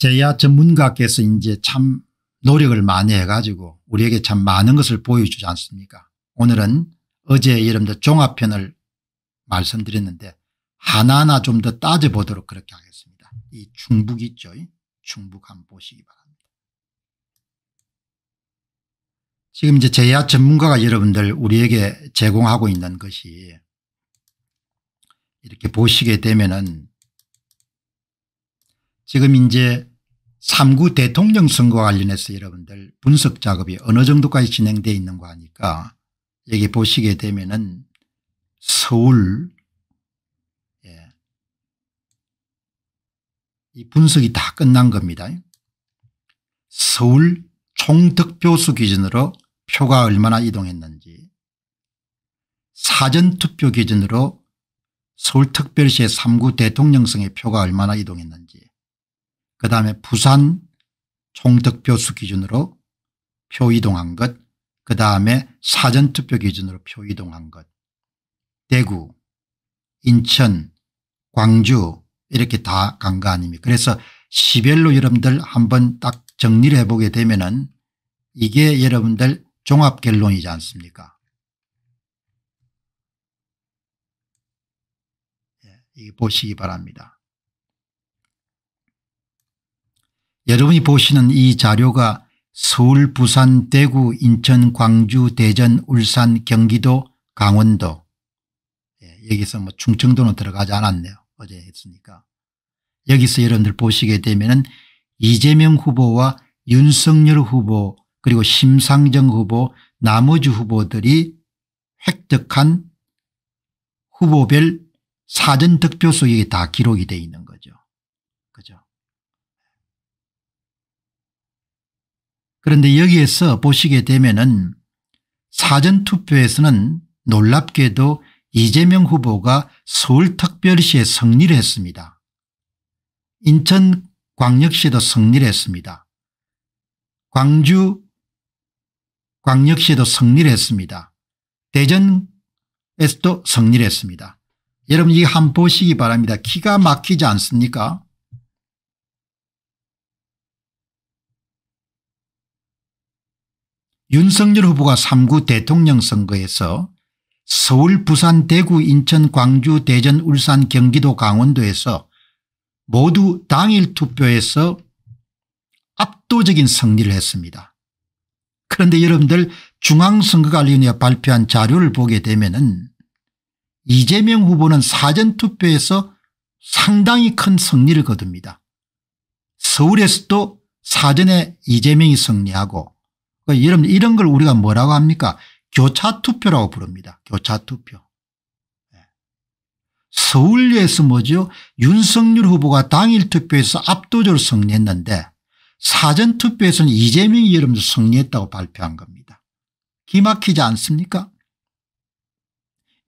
제야 전문가께서 이제 참 노력을 많이 해가지고 우리에게 참 많은 것을 보여주지 않습니까 오늘은 어제 여러분들 종합편을 말씀드렸는데 하나하나 좀 더 따져보도록 그렇게 하겠습니다. 이 충북 있죠. 충북 한번 보시기 바랍니다. 지금 이제 제야 전문가가 여러분들 우리에게 제공하고 있는 것이 이렇게 보시게 되면은 지금 이제 3구 대통령 선거 관련해서 여러분들 분석 작업이 어느 정도까지 진행되어 있는가 하니까 여기 보시게 되면 은 서울 예. 이 분석이 다 끝난 겁니다. 서울 총득표수 기준으로 표가 얼마나 이동했는지 사전투표 기준으로 서울특별시의 3구 대통령성의 표가 얼마나 이동했는지 그다음에 부산 총득표수 기준으로 표 이동한 것 그다음에 사전투표 기준으로 표 이동한 것 대구 인천 광주 이렇게 다 간 거 아닙니까 그래서 시별로 여러분들 한번 딱 정리를 해보게 되면 은 이게 여러분들 종합결론이지 않습니까 예, 보시기 바랍니다. 여러분이 보시는 이 자료가 서울 부산 대구 인천 광주 대전 울산 경기도 강원도 예, 여기서 뭐 충청도는 들어가지 않았네요 어제 했으니까 여기서 여러분들 보시게 되면 이재명 후보와 윤석열 후보 그리고 심상정 후보 나머지 후보들이 획득한 후보별 사전 득표 수익이 다 기록이 되어 있는 거예요. 그런데 여기에서 보시게 되면은 사전투표에서는 놀랍게도 이재명 후보가 서울특별시에 승리를 했습니다. 인천광역시도 승리를 했습니다. 광주 광역시도 승리를 했습니다. 대전에서도 승리를 했습니다. 여러분 이한 보시기 바랍니다. 기가 막히지 않습니까? 윤석열 후보가 3구 대통령 선거에서 서울 부산 대구 인천 광주 대전 울산 경기도 강원도에서 모두 당일 투표에서 압도적인 승리를 했습니다. 그런데 여러분들 중앙선거관리위원회가 발표한 자료를 보게 되면 은 이재명 후보는 사전투표에서 상당히 큰 승리를 거둡니다. 서울에서도 사전에 이재명이 승리하고 그러니까 여러분 이런 걸 우리가 뭐라고 합니까 교차투표라고 부릅니다. 교차투표. 예. 서울에서 뭐죠 윤석열 후보가 당일 투표에서 압도적으로 승리했는데 사전투표에서는 이재명이 여러분들 승리했다고 발표한 겁니다. 기막히지 않습니까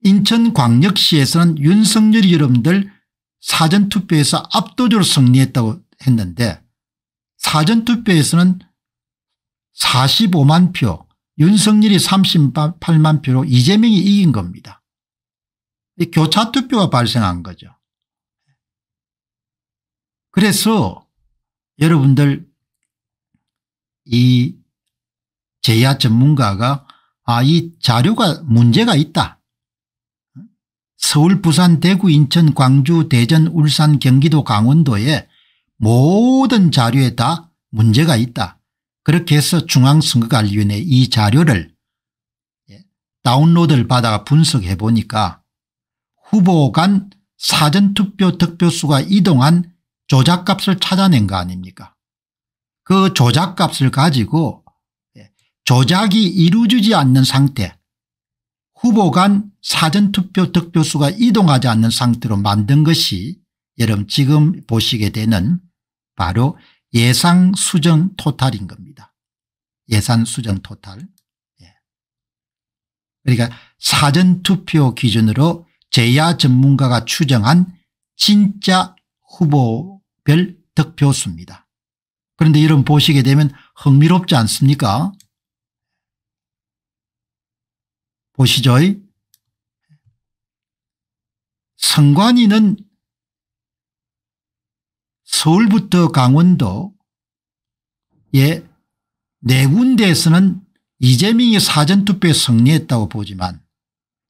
인천광역시에서는 윤석열이 여러분들 사전투표에서 압도적으로 승리했다고 했는데 사전투표에서는 45만 표 윤석열이 38만 표로 이재명이 이긴 겁니다. 교차투표가 발생한 거죠. 그래서 여러분들 이 제야 전문가가 아 이 자료가 문제가 있다. 서울 부산 대구 인천 광주 대전 울산 경기도 강원도에 모든 자료에 다 문제가 있다. 그렇게 해서 중앙선거관리위원회 이 자료를 예, 다운로드를 받아 분석해 보니까 후보 간 사전투표 득표수가 이동한 조작값을 찾아낸 거 아닙니까 그 조작값을 가지고 예, 조작이 이루어지지 않는 상태 후보 간 사전투표 득표수가 이동하지 않는 상태로 만든 것이 여러분 지금 보시게 되는 바로 예상 수정 토탈인 겁니다. 예산 수정 토탈. 예. 그러니까 사전투표 기준으로 재야 전문가가 추정한 진짜 후보별 득표수입니다. 그런데 이런 보시게 되면 흥미롭지 않습니까? 보시죠. 선관위는 서울부터 강원도의 네 군데에서는 이재명이 사전투표에 승리했다고 보지만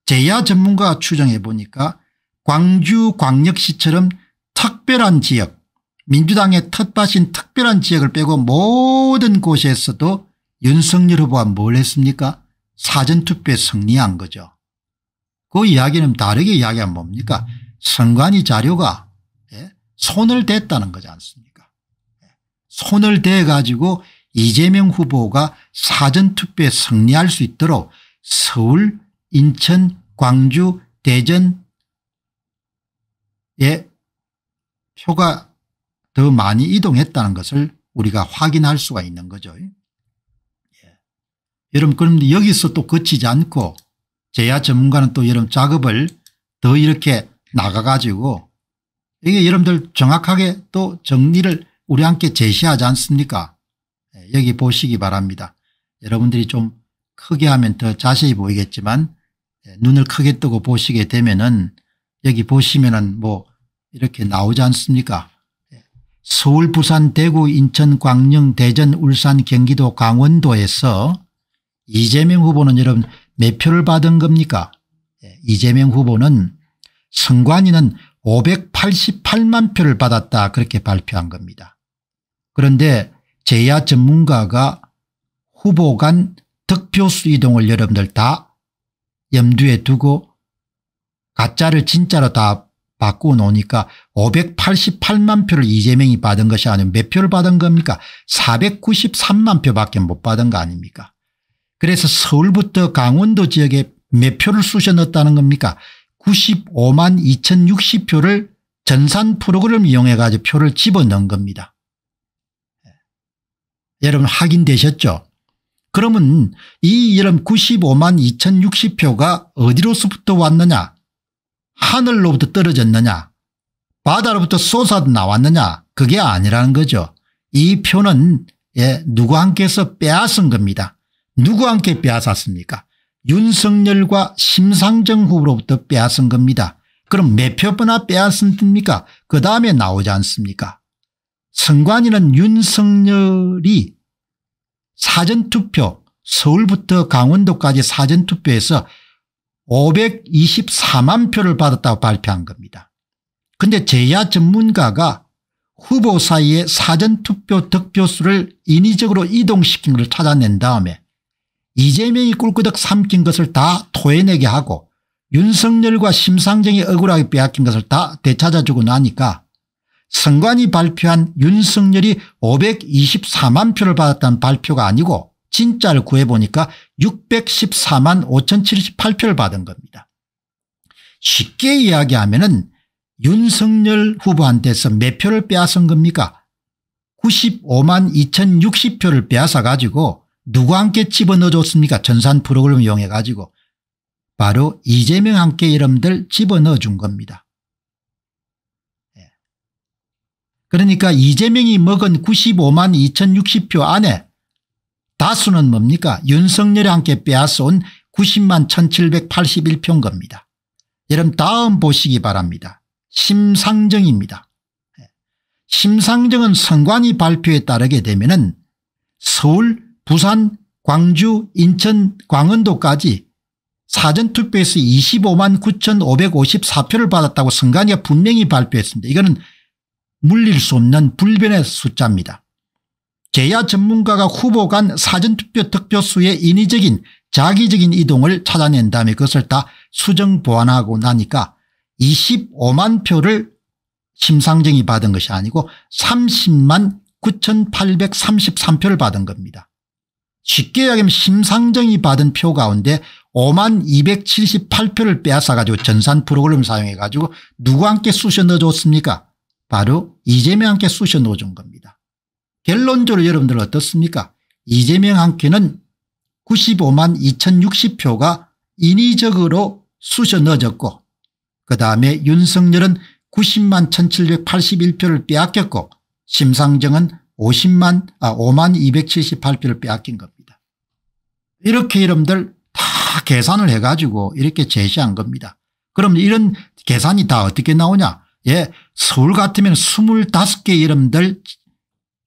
제야 전문가가 추정해 보니까 광주 광역시처럼 특별한 지역 민주당의 텃밭인 특별한 지역을 빼고 모든 곳에서도 윤석열 후보가 뭘 했습니까 사전투표에 승리한 거죠. 그 이야기는 다르게 이야기하면 뭡니까 선관위 자료가 손을 댔다는 거지 않습니까 예. 손을 대 가지고 이재명 후보가 사전투표에 승리할 수 있도록 서울 인천 광주 대전에 표가 더 많이 이동했다는 것을 우리가 확인할 수가 있는 거죠. 예. 여러분 그런데 여기서 또 그치지 않고 제야 전문가는 또 여러분 작업을 더 이렇게 나가가지고 이게 여러분들 정확하게 또 정리를 우리 함께 제시하지 않습니까 예, 여기 보시기 바랍니다. 여러분들이 좀 크게 하면 더 자세히 보이겠지만 예, 눈을 크게 뜨고 보시게 되면은 여기 보시면은 뭐 이렇게 나오지 않습니까 예, 서울 부산 대구 인천 광릉 대전 울산 경기도 강원도에서 이재명 후보는 여러분 몇 표를 받은 겁니까 이재명 후보는 선관위는 500 88만 표를 받았다 그렇게 발표한 겁니다. 그런데 제야 전문가가 후보 간 득표수 이동을 여러분들 다 염두에 두고 가짜를 진짜로 다 바꾸어 놓으니까 588만 표를 이재명이 받은 것이 아니면 몇 표를 받은 겁니까 493만 표밖에 못 받은 거 아닙니까 그래서 서울부터 강원도 지역에 몇 표를 쑤셔 넣었다는 겁니까 95만 2060표를 전산 프로그램 이용해 가지고 표를 집어넣은 겁니다. 예. 여러분 확인되셨죠? 그러면 이 여름 95만 2060표가 어디로서부터 왔느냐? 하늘로부터 떨어졌느냐? 바다로부터 쏟아 나왔느냐? 그게 아니라는 거죠. 이 표는 예, 누구한께서 빼앗은 겁니다. 누구한테 빼앗았습니까? 윤석열과 심상정 후보로부터 빼앗은 겁니다. 그럼 몇표 번나 빼앗은뜹니까그 다음에 나오지 않습니까? 선관위는 윤석열이 사전투표 서울부터 강원도까지 사전투표에서 524만 표를 받았다고 발표한 겁니다. 근데 제야 전문가가 후보 사이에 사전투표 득표수를 인위적으로 이동시킨 것을 찾아낸 다음에 이재명이 꿀꺽덕 삼킨 것을 다 토해내게 하고 윤석열과 심상정이 억울하게 빼앗긴 것을 다 되찾아주고 나니까 선관위 발표한 윤석열이 524만 표를 받았다는 발표가 아니고 진짜를 구해보니까 614만 5078표를 받은 겁니다. 쉽게 이야기하면 은 윤석열 후보한테서 몇 표를 빼앗은 겁니까 95만 2060표를 빼앗아 가지고 누구한테 집어넣어줬습니까 전산 프로그램 을 이용해 가지고 바로 이재명 함께 이름들 집어넣어 준 겁니다. 예. 그러니까 이재명이 먹은 95만 2060표 안에 다수는 뭡니까 윤석열이 함께 빼앗아온 90만 1781표인 겁니다. 여러분 다음 보시기 바랍니다. 심상정입니다. 예. 심상정은 선관위 발표에 따르게 되면 은 서울, 부산, 광주, 인천, 광원도까지 사전투표에서 25만 9,554표를 받았다고 선관위가 분명히 발표했습니다. 이거는 물릴 수 없는 불변의 숫자입니다. 제야 전문가가 후보 간 사전투표 득표수의 인위적인 자기적인 이동을 찾아낸 다음에 그것을 다 수정 보완하고 나니까 25만 표를 심상정이 받은 것이 아니고 30만 9,833표를 받은 겁니다. 쉽게 얘기하면 심상정이 받은 표 가운데 5만 278표를 빼앗아가지고 전산 프로그램 사용해가지고 누구 함께 쑤셔 넣어줬습니까 바로 이재명한테 쑤셔 넣어준 겁니다. 결론적으로 여러분들 어떻습니까 이재명한테는 95만 2060표가 인위적으로 쑤셔 넣어졌고 그다음에 윤석열은 90만 1781표를 빼앗겼고 심상정은 50만 아 5만 278표를 빼앗긴 겁니다. 이렇게 여러분들 다 계산을 해가지고 이렇게 제시한 겁니다. 그럼 이런 계산이 다 어떻게 나오냐 예, 서울 같으면 25개 이름들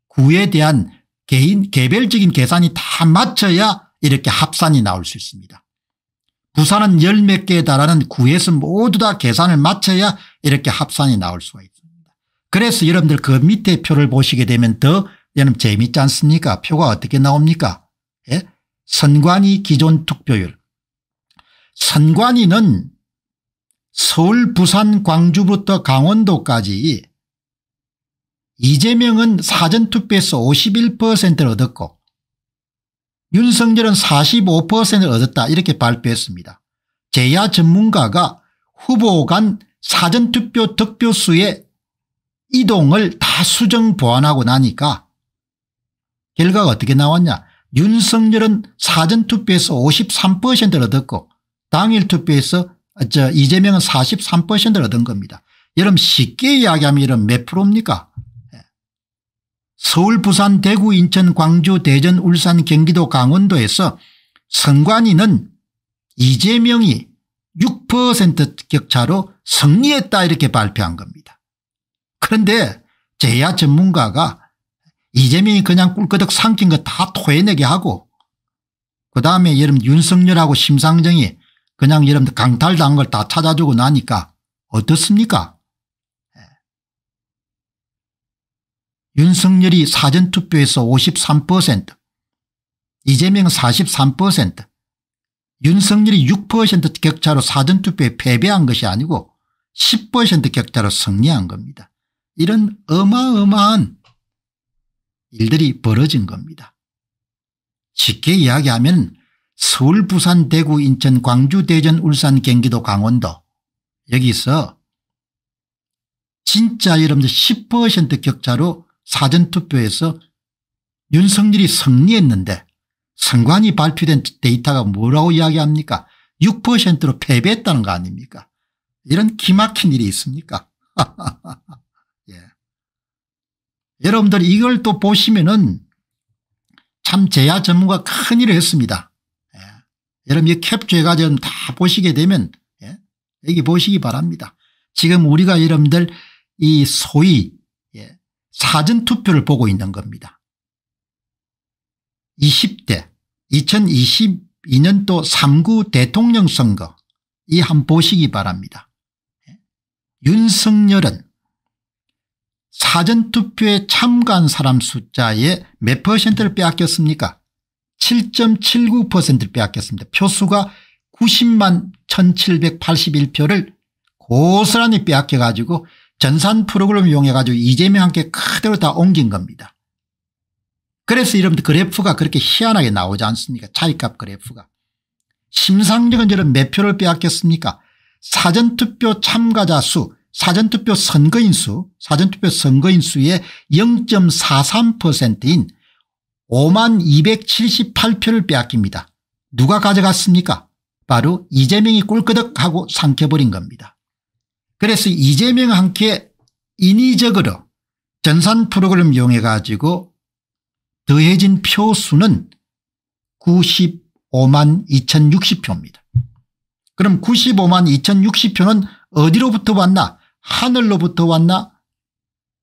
구에 대한 개인 개별적인 계산이 다 맞춰야 이렇게 합산이 나올 수 있습니다. 부산은 열몇 개에 달하는 구에서 모두 다 계산을 맞춰야 이렇게 합산이 나올 수가 있습니다. 그래서 여러분들 그 밑에 표를 보시게 되면 더 여러분 재밌지 않습니까? 표가 어떻게 나옵니까? 예? 선관위 기존 투표율 선관위는 서울 부산 광주부터 강원도까지 이재명은 사전투표에서 51%를 얻었고 윤석열은 45%를 얻었다 이렇게 발표했습니다. 제야 전문가가 후보 간 사전투표 득표수의 이동을 다 수정 보완하고 나니까 결과가 어떻게 나왔냐 윤석열은 사전투표에서 53%를 얻었고 당일 투표에서 저 이재명은 43%를 얻은 겁니다. 여러분 쉽게 이야기하면 이런 몇 프로입니까? 예. 서울 부산 대구 인천 광주 대전 울산 경기도 강원도에서 선관위는 이재명이 6% 격차로 승리했다 이렇게 발표한 겁니다. 그런데 제야 전문가가 이재명이 그냥 꿀끄덕 삼킨 거 다 토해내게 하고 그다음에 여러분 윤석열하고 심상정이 그냥 여러분들 강탈당한 걸 다 찾아주고 나니까 어떻습니까? 예. 윤석열이 사전투표에서 53%, 이재명 43%, 윤석열이 6% 격차로 사전투표에 패배한 것이 아니고 10% 격차로 승리한 겁니다. 이런 어마어마한 일들이 벌어진 겁니다. 쉽게 이야기하면 서울 부산 대구 인천 광주 대전 울산 경기도 강원도 여기서 진짜 여러분들 10% 격차로 사전투표에서 윤석열이 승리했는데 선관위 발표된 데이터가 뭐라고 이야기합니까 6%로 패배했다는 거 아닙니까 이런 기막힌 일이 있습니까 예. 여러분들 이걸 또 보시면은 참 제야 전문가 큰일을 했습니다. 여러분 이 캡처해가 지다 보시게 되면 예? 여기 보시기 바랍니다. 지금 우리가 여러분들 이 소위 예? 사전투표를 보고 있는 겁니다. 20대 2022년도 3구 대통령 선거 이한 보시기 바랍니다. 예? 윤석열은 사전투표에 참가한 사람 숫자의 몇 퍼센트를 빼앗겼습니까 7.79%를 빼앗겼습니다. 표수가 90만 1781표를 고스란히 빼앗겨 가지고 전산 프로그램을 이용해 가지고 이재명한테 그대로 다 옮긴 겁니다. 그래서 이런 그래프가 그렇게 희한하게 나오지 않습니까 차이값 그래프가. 심상정은 저런 몇 표를 빼앗겼습니까 사전투표 참가자 수 사전투표 선거인 수 사전투표 선거인 수의 0.43%인 5만 278표를 빼앗깁니다. 누가 가져갔습니까? 바로 이재명이 꿀끄덕하고 삼켜버린 겁니다. 그래서 이재명 함께 인위적으로 전산 프로그램 이용해 가지고 더해진 표수는 95만 2060표입니다. 그럼 95만 2060표는 어디로부터 왔나 하늘로부터 왔나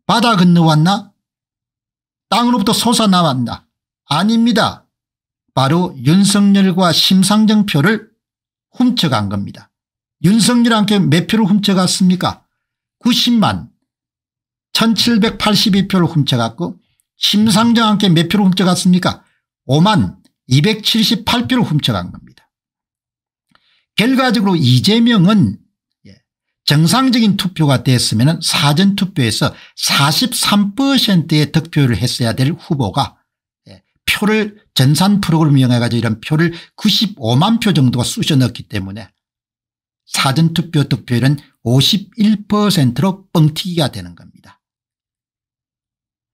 바다 건너 왔나 땅으로부터 솟아나왔나 아닙니다. 바로 윤석열과 심상정 표를 훔쳐간 겁니다. 윤석열한테 몇 표를 훔쳐갔습니까 90만 1782표를 훔쳐갔고 심상정한테 몇 표를 훔쳐갔습니까 5만 278표를 훔쳐간 겁니다. 결과적으로 이재명은 예, 정상적인 투표가 됐으면 사전투표에서 43%의 득표를 했어야 될 후보가 표를 전산 프로그램 을 이용해 가지고 이런 표를 95만 표 정도가 쑤셔 넣었기 때문에 사전투표 득표율은 51%로 뻥튀기가 되는 겁니다.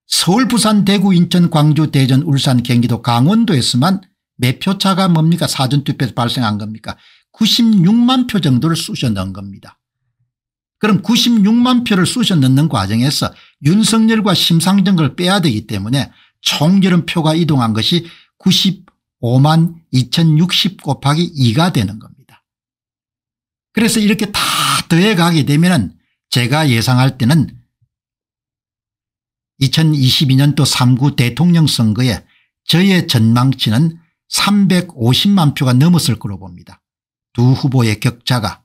서울 부산 대구 인천 광주 대전 울산 경기도 강원도에서만 몇 표 차가 뭡니까 사전투표에서 발생한 겁니까 96만 표 정도를 쑤셔 넣은 겁니다. 그럼 96만 표를 쑤셔 넣는 과정에서 윤석열과 심상정을 빼야 되기 때문에 총결은 표가 이동한 것이 95만 2060 곱하기 2가 되는 겁니다. 그래서 이렇게 다 더해가게 되면 제가 예상할 때는 2022년도 3구 대통령 선거에 저의 전망치는 350만 표가 넘었을 거로 봅니다. 두 후보의 격차가.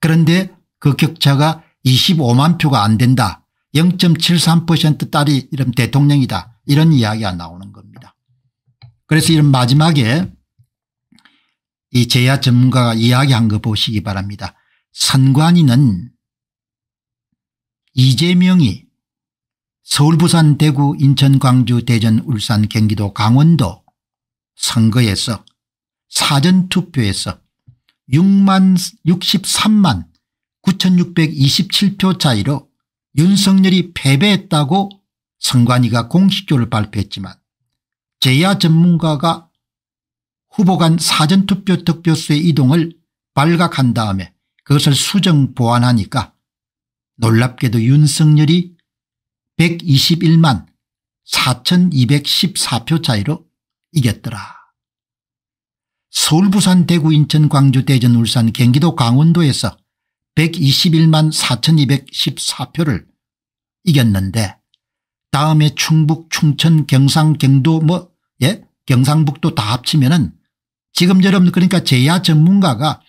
그런데 그 격차가 25만 표가 안 된다. 0.73% 딸이 이런 대통령이다. 이런 이야기가 나오는 겁니다. 그래서 이런 마지막에 이 제야 전문가가 이야기한 거 보시기 바랍니다. 선관위는 이재명이 서울 부산 대구 인천 광주 대전 울산 경기도 강원도 선거에서 사전투표에서 6만 63만 9627표 차이로 윤석열이 패배했다고 선관위가 공식조를 발표했지만 제야 전문가가 후보 간 사전투표 득표수의 이동을 발각한 다음에 그것을 수정 보완하니까 놀랍게도 윤석열이 121만 4214표 차이로 이겼더라. 서울 부산 대구 인천 광주 대전 울산 경기도 강원도에서 121만 4214표를 이겼는데 다음에 충북 충천 경상 경도 뭐 예? 경상북도 다 합치면은 지금 여러분 그러니까 제야 전문가가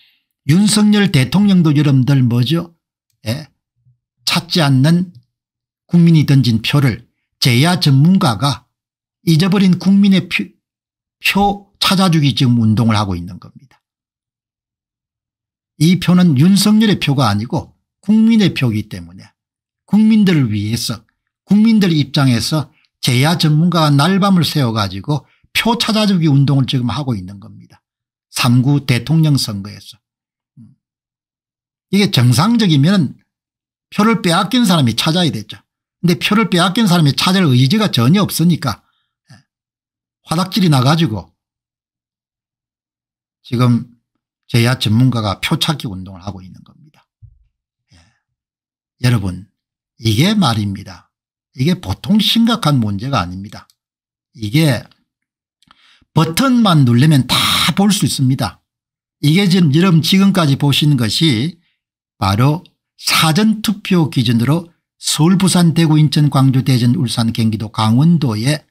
윤석열 대통령도 여러분들 뭐죠 예? 찾지 않는 국민이 던진 표를 제야 전문가가 잊어버린 국민의 표, 표 찾아주기 지금 운동을 하고 있는 겁니다. 이 표는 윤석열의 표가 아니고 국민의 표이기 때문에 국민들을 위해서 국민들 입장에서 제야 전문가가 날밤을 새워가지고 표 찾아주기 운동을 지금 하고 있는 겁니다. 3구 대통령 선거에서. 음. 이게 정상적이면 표를 빼앗긴 사람이 찾아야 되죠. 근데 표를 빼앗긴 사람이 찾을 의지가 전혀 없으니까 예, 화닥질이 나가지고 지금 제야 전문가가 표찾기 운동을 하고 있는 겁니다. 예. 여러분 이게 말입니다. 이게 보통 심각한 문제가 아닙니다. 이게 버튼만 누르면 다 볼 수 있습니다. 이게 지금, 지금 지금까지 보신 것이 바로 사전투표 기준으로 서울 부산 대구 인천 광주 대전 울산 경기도 강원도의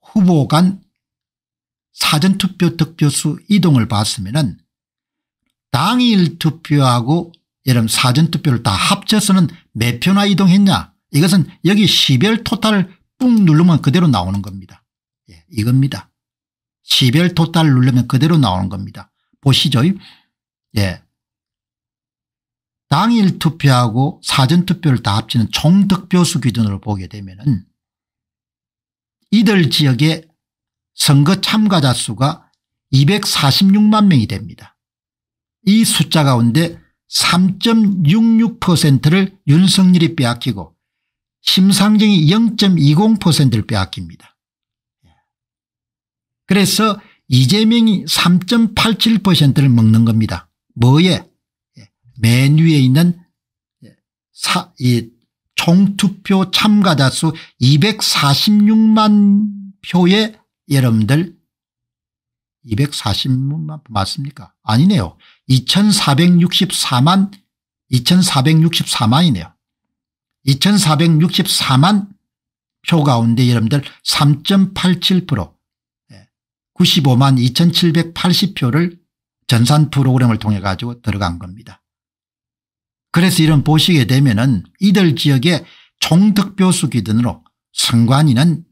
후보 간 사전투표 득표수 이동을 봤으면 당일 투표하고 예를 사전투표를 다 합쳐서는 몇 표나 이동했냐 이것은 여기 시별 토탈을 누르면 그대로 나오는 겁니다. 예, 이겁니다. 시별 토탈 누르면 그대로 나오는 겁니다. 보시죠. 예. 당일 투표하고 사전 투표를 다 합치는 총 득표수 기준으로 보게 되면은 이들 지역의 선거 참가자 수가 246만 명이 됩니다. 이 숫자 가운데 3.66%를 윤석열이 빼앗기고 심상정이 0.20%를 빼앗깁니다. 그래서 이재명이 3.87%를 먹는 겁니다. 뭐에? 맨 위에 있는 사, 이 총투표 참가자 수 246만 표의 여러분들 246만 맞습니까? 아니네요. 2464만 2464만이네요. 2464만 표 가운데 여러분들 3.87% 95만 2780표를 전산 프로그램을 통해 가지고 들어간 겁니다. 그래서 이런 보시게 되면은 이들 지역의 총득표수 기준으로 선관위는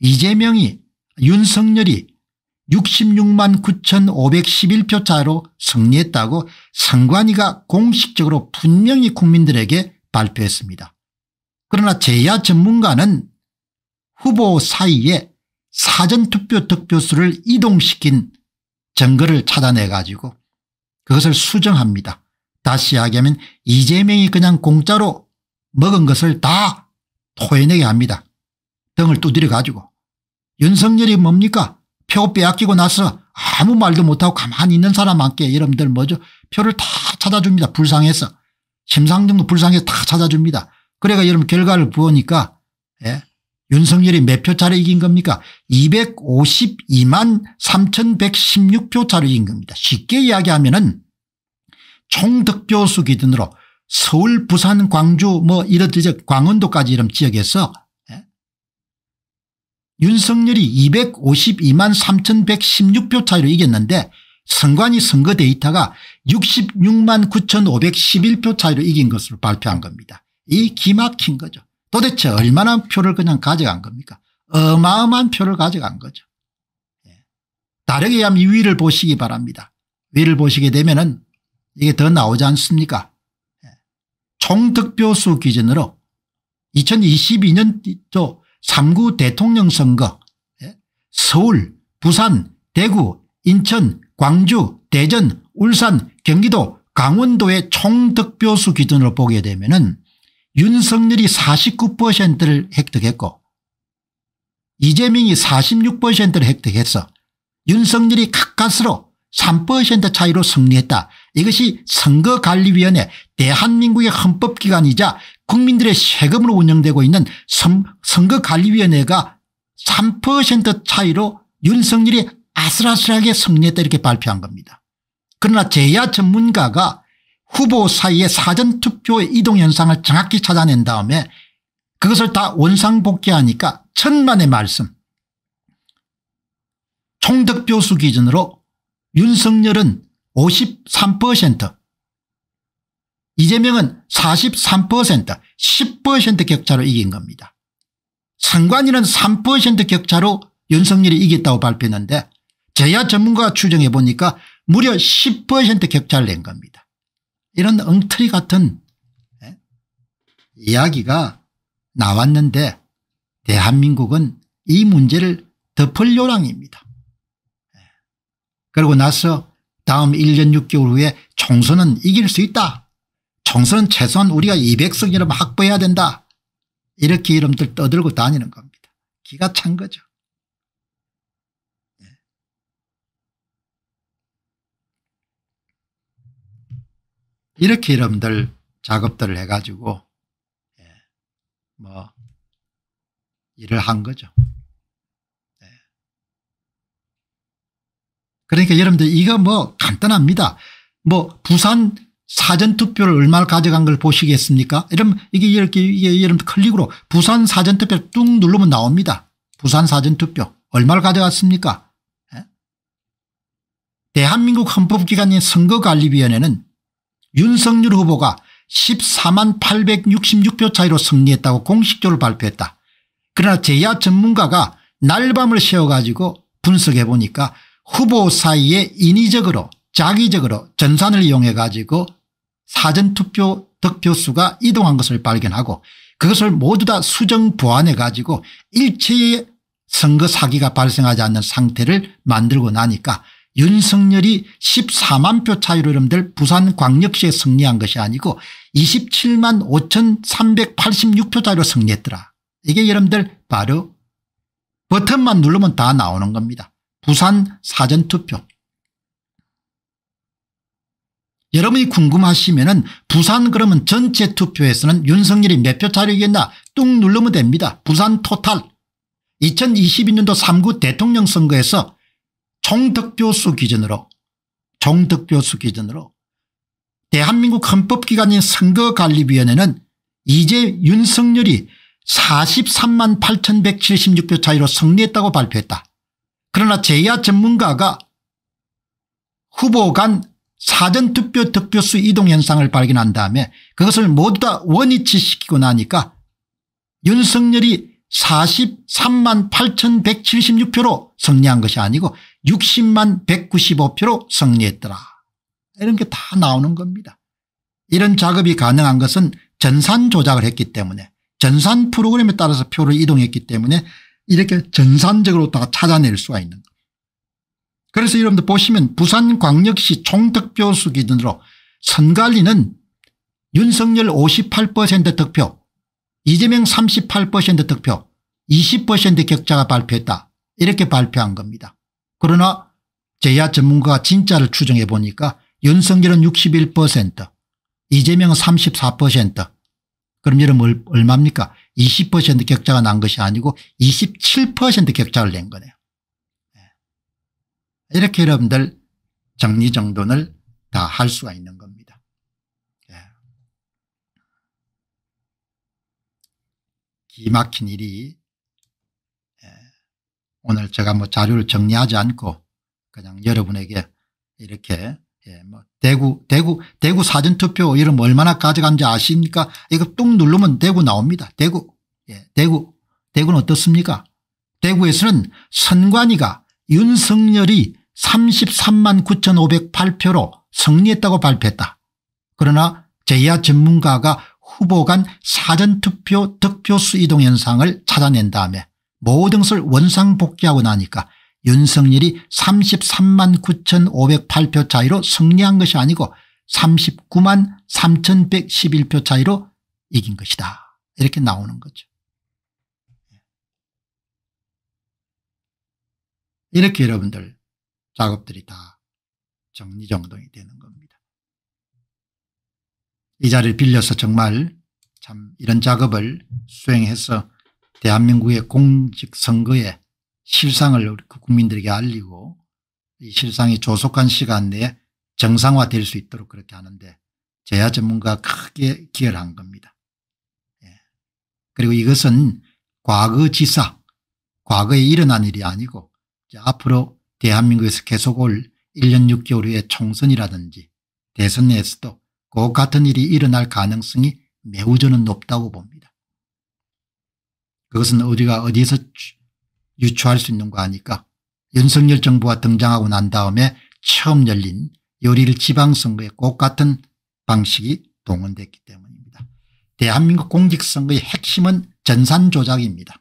이재명이 윤석열이 66만 9,511표 차로 승리했다고 선관위가 공식적으로 분명히 국민들에게 발표했습니다. 그러나 제야 전문가는 후보 사이에 사전투표 득표수를 이동시킨 증거를 찾아내 가지고 그것을 수정합니다. 다시 하기하면 이재명이 그냥 공짜로 먹은 것을 다 토해내게 합니다. 등을 두드려 가지고 윤석열이 뭡니까 표 빼앗기고 나서 아무 말도 못하고 가만히 있는 사람한테 여러분들 뭐죠 표를 다 찾아줍니다. 불상해서 심상정도 불상해서다 찾아줍니다. 그래가 여러분 결과를 보니까 예? 윤석열이 몇 표 차로 이긴 겁니까 252만 3116표 차로 이긴 겁니다. 쉽게 이야기하면 은 총득표수 기준으로 서울 부산 광주 뭐 이런 광원도까지 이런 지역에서 예? 윤석열이 252만 3116표 차로 이겼는데 선관위 선거 데이터가 66만 9511표 차이로 이긴 것으로 발표한 겁니다. 이 기막힌 거죠. 도대체 얼마나 표를 그냥 가져간 겁니까? 어마어마한 표를 가져간 거죠. 예. 다르게 하면 위를 보시기 바랍니다. 위를 보시게 되면은 이게 더 나오지 않습니까? 예. 총득표수 기준으로 2022년도 3구 대통령 선거 예. 서울, 부산, 대구, 인천, 광주, 대전, 울산, 경기도, 강원도의 총득표수 기준으로 보게 되면은 윤석열이 49%를 획득했고 이재명이 46%를 획득했어 윤석열이 가까스로 3% 차이로 승리했다. 이것이 선거관리위원회 대한민국의 헌법기관이자 국민들의 세금으로 운영되고 있는 선거관리위원회가 3% 차이로 윤석열이 아슬아슬하게 승리했다 이렇게 발표한 겁니다. 그러나 제야 전문가가 후보 사이의 사전투표의 이동 현상을 정확히 찾아낸 다음에 그것을 다 원상복귀하니까 천만의 말씀. 총득표수 기준으로 윤석열은 53% 이재명은 43% 10% 격차로 이긴 겁니다. 상관위는3% 격차로 윤석열이 이겼다고 발표했는데 제야 전문가가 추정해 보니까 무려 10% 격차를 낸 겁니다. 이런 엉터리 같은 예, 이야기가 나왔는데 대한민국은 이 문제를 덮을 요랑입니다. 예. 그리고 나서 다음 1년 6개월 후에 총선은 이길 수 있다. 총선은 최소한 우리가 200석이라도 확보해야 된다. 이렇게 이름들 떠들고 다니는 겁니다. 기가 찬 거죠. 이렇게 여러분들 작업들을 해가지고 예, 뭐 일을 한 거죠. 예. 그러니까 여러분들 이거 뭐 간단합니다. 뭐 부산 사전투표를 얼마를 가져간 걸 보시겠습니까? 이러면 이게 이렇게 이게 여러분 클릭으로 부산 사전투표 뚝 누르면 나옵니다. 부산 사전투표 얼마를 가져갔습니까? 예? 대한민국 헌법기관인 선거관리위원회는 윤석열 후보가 14만 866표 차이로 승리했다고 공식적으로 발표했다. 그러나 제야 전문가가 날밤을 새워가지고 분석해 보니까 후보 사이에 인위적으로 자기적으로 전산을 이용해 가지고 사전투표 득표수가 이동한 것을 발견하고 그것을 모두 다 수정 보완해 가지고 일체의 선거 사기가 발생하지 않는 상태를 만들고 나니까 윤석열이 14만 표 차이로 여러분들 부산 광역시에 승리한 것이 아니고 27만 5386표 차이로 승리했더라. 이게 여러분들 바로 버튼만 누르면 다 나오는 겁니다. 부산 사전투표. 여러분이 궁금하시면 은 부산 그러면 전체 투표에서는 윤석열이 몇 표 차로 이겼나 뚝 누르면 됩니다. 부산 토탈 2022년도 3구 대통령 선거에서 총득표수 기준으로 정득교수 기준으로 대한민국 헌법기관인 선거관리위원회는 이제 윤석열이 43만 8176표 차이로 승리했다고 발표했다. 그러나 제야 전문가가 후보 간 사전투표 득표수 이동 현상을 발견한 다음에 그것을 모두 다 원위치시키고 나니까 윤석열이 43만 8176표로 승리한 것이 아니고 60만 195표로 승리했더라. 이런 게 다 나오는 겁니다. 이런 작업이 가능한 것은 전산 조작을 했기 때문에 전산 프로그램에 따라서 표를 이동했기 때문에 이렇게 전산적으로 다 찾아낼 수가 있는 그래서 여러분들 보시면 부산광역시 총득표수 기준으로 선관리는 윤석열 58% 득표 이재명 38% 득표 20% 격차가 발표했다 이렇게 발표한 겁니다. 그러나 제야 전문가가 진짜를 추정해 보니까 윤석열은 61% 이재명은 34% 그럼 여러분 얼마입니까 20% 격차가 난 것이 아니고 27% 격차를 낸 거네요. 예. 이렇게 여러분들 정리정돈을 다 할 수가 있는 겁니다. 예. 기막힌 일이 오늘 제가 뭐 자료를 정리하지 않고 그냥 여러분에게 이렇게 예, 뭐 대구 대구 대구 사전투표 이름 얼마나 가져간지 아십니까? 이거 뚝 누르면 대구 나옵니다. 대구 예, 대구 대구는 어떻습니까? 대구에서는 선관위가 윤석열이 33만 9,508표로 승리했다고 발표했다. 그러나 제야 전문가가 후보 간 사전투표 득표수 이동 현상을 찾아낸 다음에 모든 것을 원상복귀하고 나니까 윤석열이 33만 9,508표 차이로 승리한 것이 아니고 39만 3,111표 차이로 이긴 것이다. 이렇게 나오는 거죠. 예. 이렇게 여러분들 작업들이 다 정리정돈이 되는 겁니다. 이 자리를 빌려서 정말 참 이런 작업을 수행해서 대한민국의 공직선거에 실상을 우리 그 국민들에게 알리고 이 실상이 조속한 시간 내에 정상화될 수 있도록 그렇게 하는데 제야 전문가 크게 기여를 한 겁니다. 예. 그리고 이것은 과거 지사 과거에 일어난 일이 아니고 앞으로 대한민국에서 계속 올 1년 6개월 후의 총선이라든지 대선 내에서도 그 같은 일이 일어날 가능성이 매우 저는 높다고 봅니다. 그것은 우리가 어디에서 유추할 수있는거아니까 윤석열 정부가 등장하고 난 다음에 처음 열린 요리를 지방선거에 꼭 같은 방식이 동원됐기 때문입니다. 대한민국 공직선거의 핵심은 전산 조작입니다.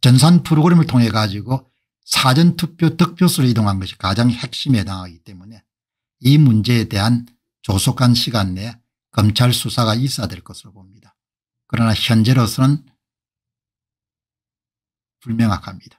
전산 프로그램을 통해 가지고 사전투표 득표수로 이동한 것이 가장 핵심에 해당하기 때문에 이 문제에 대한 조속한 시간 내에 검찰 수사가 있어야 될 것으로 봅니다. 그러나 현재로서는 불명확합니다.